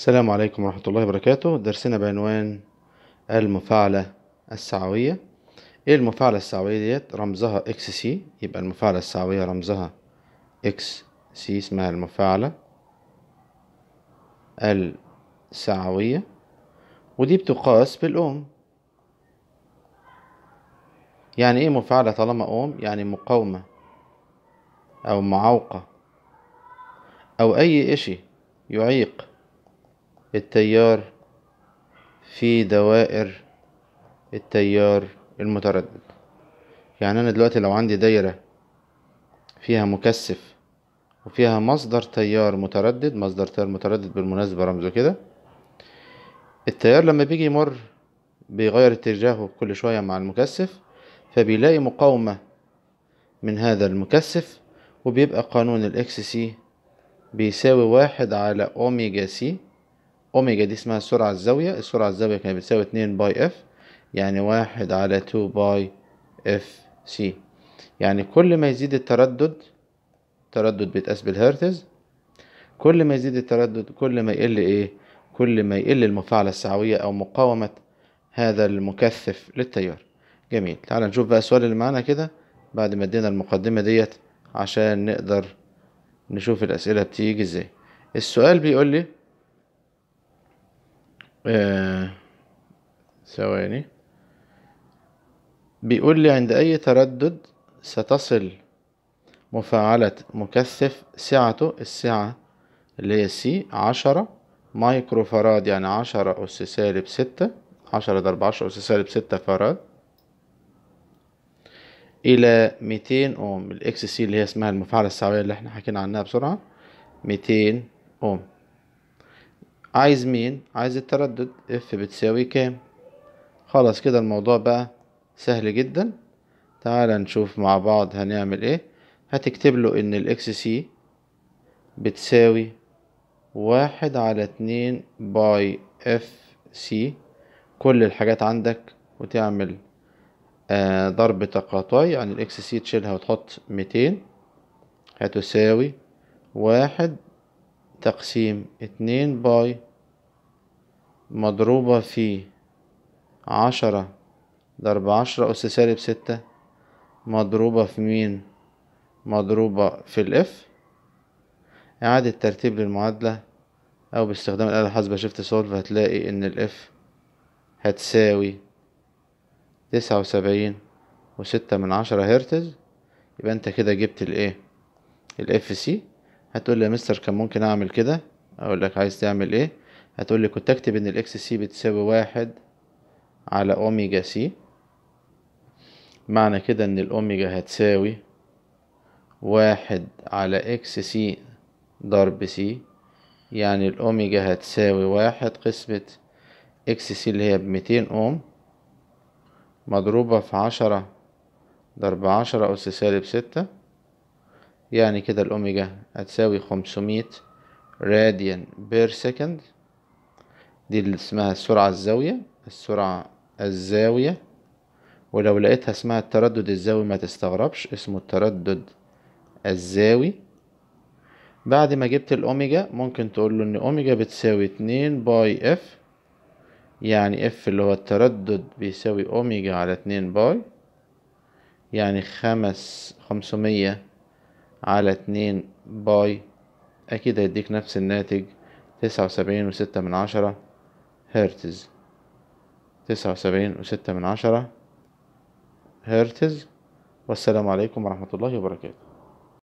السلام عليكم ورحمة الله وبركاته درسنا بعنوان المفاعلة السعوية ايه المفاعلة السعوية ديت رمزها اكس سي يبقى المفاعلة السعوية رمزها اكس سي اسمها المفاعلة السعوية ودي بتقاس بالأوم يعني ايه مفاعلة طالما أوم يعني مقاومة أو معوقة أو أي إشي يعيق التيار في دوائر التيار المتردد يعني أنا دلوقتي لو عندي دايرة فيها مكثف وفيها مصدر تيار متردد مصدر تيار متردد بالمناسبة رمزه كده التيار لما بيجي يمر بيغير اتجاهه كل شوية مع المكثف فبيلاقي مقاومة من هذا المكثف وبيبقى قانون الاكس سي بيساوي واحد على أوميجا سي اوميجا دي اسمها السرعة الزاوية السرعة الزاوية كانت بتساوي اتنين باي اف يعني واحد على تو باي اف سي يعني كل ما يزيد التردد التردد بيتقاس بالهرتز كل ما يزيد التردد كل ما يقل ايه كل ما يقل المفاعلة السعوية او مقاومة هذا المكثف للتيار جميل تعال نشوف بقى السؤال اللي معانا كده بعد ما ادينا المقدمة ديت عشان نقدر نشوف الأسئلة بتيجي ازاي السؤال بيقول لي آه، ثواني بيقول لي عند أي تردد ستصل مفاعلة مكثف سعته السعة اللي هي سي عشرة مايكرو فراد يعني عشرة أس سالب ستة عشرة ضرب عشرة أس سالب ستة فراد إلى ميتين أوم الإكس سي اللي هي اسمها المفاعلة السعوية اللي احنا حكينا عنها بسرعة ميتين أوم عايز مين عايز التردد اف بتساوي كام خلاص كده الموضوع بقى سهل جدا تعال نشوف مع بعض هنعمل ايه هتكتب له ان الاكس سي بتساوي واحد على اتنين باي اف سي كل الحاجات عندك وتعمل آه ضرب تقاطعي يعني الاكس سي تشيلها وتحط ميتين هتساوي واحد تقسيم اتنين باي مضروبة في عشرة ضرب عشرة أس سالب ستة مضروبة في مين مضروبة في الإف إعادة ترتيب للمعادلة أو باستخدام الآلة الحاسبة شيفت سولف هتلاقي إن الإف هتساوي تسعة وسبعين وستة من عشرة هرتز يبقى أنت كده جبت الإيه الإف سي هتقول لي يا مستر كان ممكن اعمل كده اقول لك عايز تعمل ايه هتقول لي كنت اكتب ان الاكس سي بتساوي واحد على اوميجا سي معنى كده ان الاوميجا هتساوي واحد على اكس سي ضرب سي يعني الاوميجا هتساوي واحد قسمة اكس سي اللي هي بميتين اوم مضروبة في عشرة ضرب عشرة أس سالب ستة يعني كده الأوميجا هتساوي خمسمية راديان بير سكند دي اللي اسمها السرعة الزاوية السرعة الزاوية ولو لقيتها اسمها التردد الزاوي ما تستغربش اسمه التردد الزاوي بعد ما جبت الأوميجا ممكن تقول له إن أوميجا بتساوي اتنين باي اف يعني اف اللي هو التردد بيساوي أوميجا على اتنين باي يعني خمس خمسمية على اتنين باي أكيد هيديك نفس الناتج تسعة وسبعين وستة من عشرة هرتز تسعة وسبعين وستة من عشرة هرتز والسلام عليكم ورحمة الله وبركاته